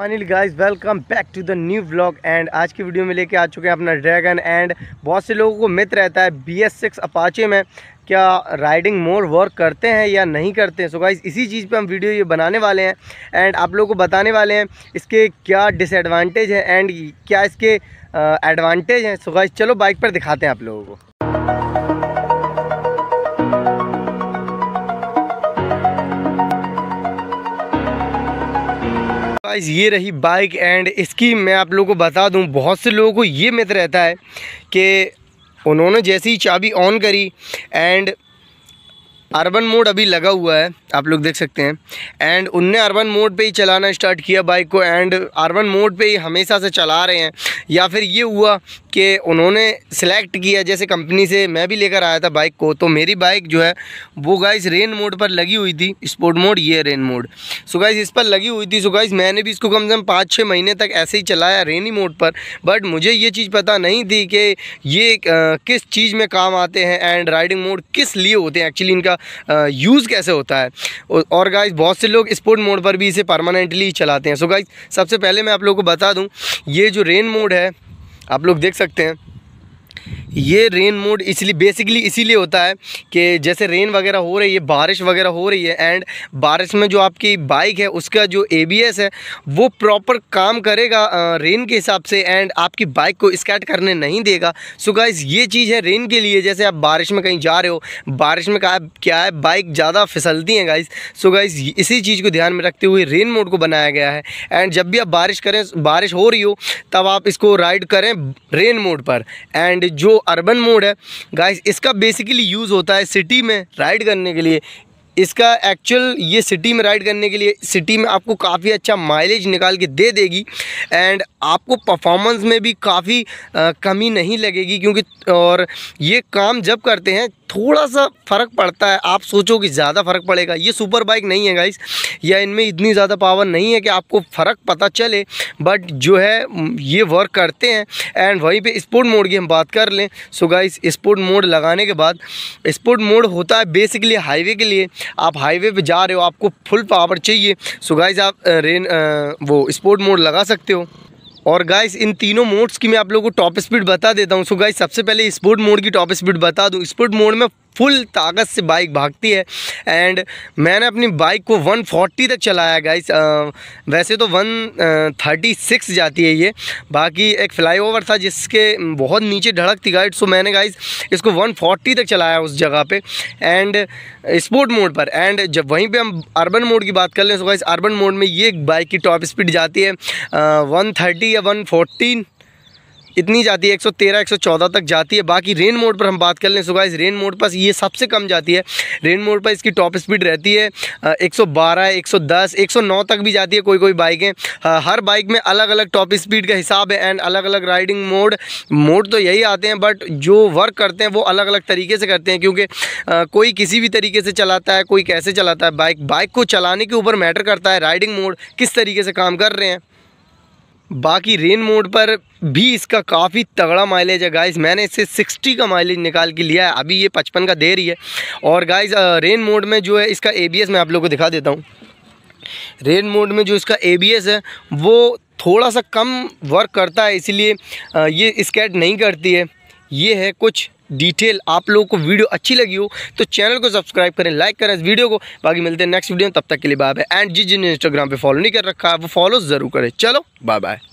Anil guys welcome back to the new blog and आज की video में लेके आ चुके हैं अपना ड्रैगन एंड बहुत से लोगों को मित्र रहता है बी एस सिक्स अपाचे में क्या राइडिंग मोड वर्क करते हैं या नहीं करते हैं सो so गाइस इसी चीज़ पे हम वीडियो ये बनाने वाले हैं एंड आप लोगों को बताने वाले हैं इसके क्या डिसएडवांटेज हैं एंड क्या इसके एडवांटेज हैं सो गाइज चलो बाइक पर दिखाते हैं आप लोगों को गाइस ये रही बाइक एंड इसकी मैं आप लोगों को बता दूं बहुत से लोगों को ये मित रहता है कि उन्होंने जैसे ही चाबी ऑन करी एंड अर्बन मोड अभी लगा हुआ है आप लोग देख सकते हैं एंड उनने अर्बन मोड पे ही चलाना स्टार्ट किया बाइक को एंड अर्बन मोड पे ही हमेशा से चला रहे हैं या फिर ये हुआ कि उन्होंने सेलेक्ट किया जैसे कंपनी से मैं भी लेकर आया था बाइक को तो मेरी बाइक जो है वो गाइस रेन मोड पर लगी हुई थी स्पोर्ट मोड ये रेन मोड सो गाइस इस पर लगी हुई थी सो गाइस मैंने भी इसको कम से कम पाँच छः महीने तक ऐसे ही चलाया रेनी मोड पर बट मुझे ये चीज़ पता नहीं थी कि ये किस चीज़ में काम आते हैं एंड राइडिंग मोड किस लिए होते हैं एक्चुअली इनका यूज़ कैसे होता है और गाइज बहुत से लोग स्पोर्ट मोड पर भी इसे परमानेंटली चलाते हैं सो गाइज सबसे पहले मैं आप लोग को बता दूँ ये जो रेन मोड है आप लोग देख सकते हैं ये रेन मोड इसलिए बेसिकली इसीलिए होता है कि जैसे रेन वगैरह हो रही है बारिश वगैरह हो रही है एंड बारिश में जो आपकी बाइक है उसका जो एबीएस है वो प्रॉपर काम करेगा रेन के हिसाब से एंड आपकी बाइक को स्कैट करने नहीं देगा सो गाइस ये चीज़ है रेन के लिए जैसे आप बारिश में कहीं जा रहे हो बारिश में क्या क्या है बाइक ज़्यादा फिसलती हैं गाइज़ सो गाइज इसी चीज़ को ध्यान में रखते हुए रेन मोड को बनाया गया है एंड जब भी आप बारिश करें बारिश हो रही हो तब आप इसको राइड करें रेन मोड पर एंड जो अर्बन मोड है गाइस इसका बेसिकली यूज़ होता है सिटी में राइड करने के लिए इसका एक्चुअल ये सिटी में राइड करने के लिए सिटी में आपको काफ़ी अच्छा माइलेज निकाल के दे देगी एंड आपको परफॉर्मेंस में भी काफ़ी कमी नहीं लगेगी क्योंकि और ये काम जब करते हैं थोड़ा सा फ़र्क पड़ता है आप सोचो कि ज़्यादा फ़र्क पड़ेगा ये सुपर बाइक नहीं है गाइस या इनमें इतनी ज़्यादा पावर नहीं है कि आपको फ़र्क पता चले बट जो है ये वर्क करते हैं एंड वहीं पे स्पोर्ट मोड की हम बात कर लें सो गाइस स्पोर्ट मोड लगाने के बाद स्पोर्ट मोड होता है बेसिकली हाईवे के लिए आप हाईवे पर जा रहे हो आपको फुल पावर चाहिए सो गाइज आप रेन आ, वो स्पोर्ट मोड लगा सकते हो और गाइस इन तीनों मोड्स की मैं आप लोगों को टॉप स्पीड बता देता हूँ सो गाइस सबसे पहले स्पोर्ट मोड की टॉप स्पीड बता दूँ स्पोर्ट मोड में फुल ताकत से बाइक भागती है एंड मैंने अपनी बाइक को 140 तक चलाया गाइस वैसे तो 136 जाती है ये बाकी एक फ्लाईओवर था जिसके बहुत नीचे धड़क थी गाइड सो तो मैंने गाइस इसको 140 तक चलाया उस जगह पे एंड स्पोर्ट मोड पर एंड जब वहीं पे हम अर्बन मोड की बात कर लें सो तो, गाइस अर्बन मोड में ये बाइक की टॉप स्पीड जाती है वन थर्टी या वन इतनी जाती है 113 114 तक जाती है बाकी रेन मोड पर हम बात कर लें इस रेन मोड पर ये सबसे कम जाती है रेन मोड पर इसकी टॉप स्पीड रहती है 112 110 109 तक भी जाती है कोई कोई बाइकें हर बाइक में अलग अलग टॉप स्पीड का हिसाब है एंड अलग अलग राइडिंग मोड मोड तो यही आते हैं बट जो वर्क करते हैं वो अलग अलग तरीके से करते हैं क्योंकि कोई किसी भी तरीके से चलाता है कोई कैसे चलाता है बाइक बाइक को चलाने के ऊपर मैटर करता है राइडिंग मोड किस तरीके से काम कर रहे हैं बाकी रेन मोड पर भी इसका काफ़ी तगड़ा माइलेज है गाइस मैंने इससे 60 का माइलेज निकाल के लिया है अभी ये 55 का दे रही है और गाइस रेन मोड में जो है इसका एबीएस मैं आप लोगों को दिखा देता हूँ रेन मोड में जो इसका एबीएस है वो थोड़ा सा कम वर्क करता है इसीलिए ये स्केट नहीं करती है ये है कुछ डिटेल आप लोगों को वीडियो अच्छी लगी हो तो चैनल को सब्सक्राइब करें लाइक करें इस वीडियो को बाकी मिलते हैं नेक्स्ट वीडियो में तब तक के लिए बाय बाय एंड जिस जिन इंस्टाग्राम पर फॉलो नहीं कर रखा है वो फॉलो ज़रूर करें चलो बाय बाय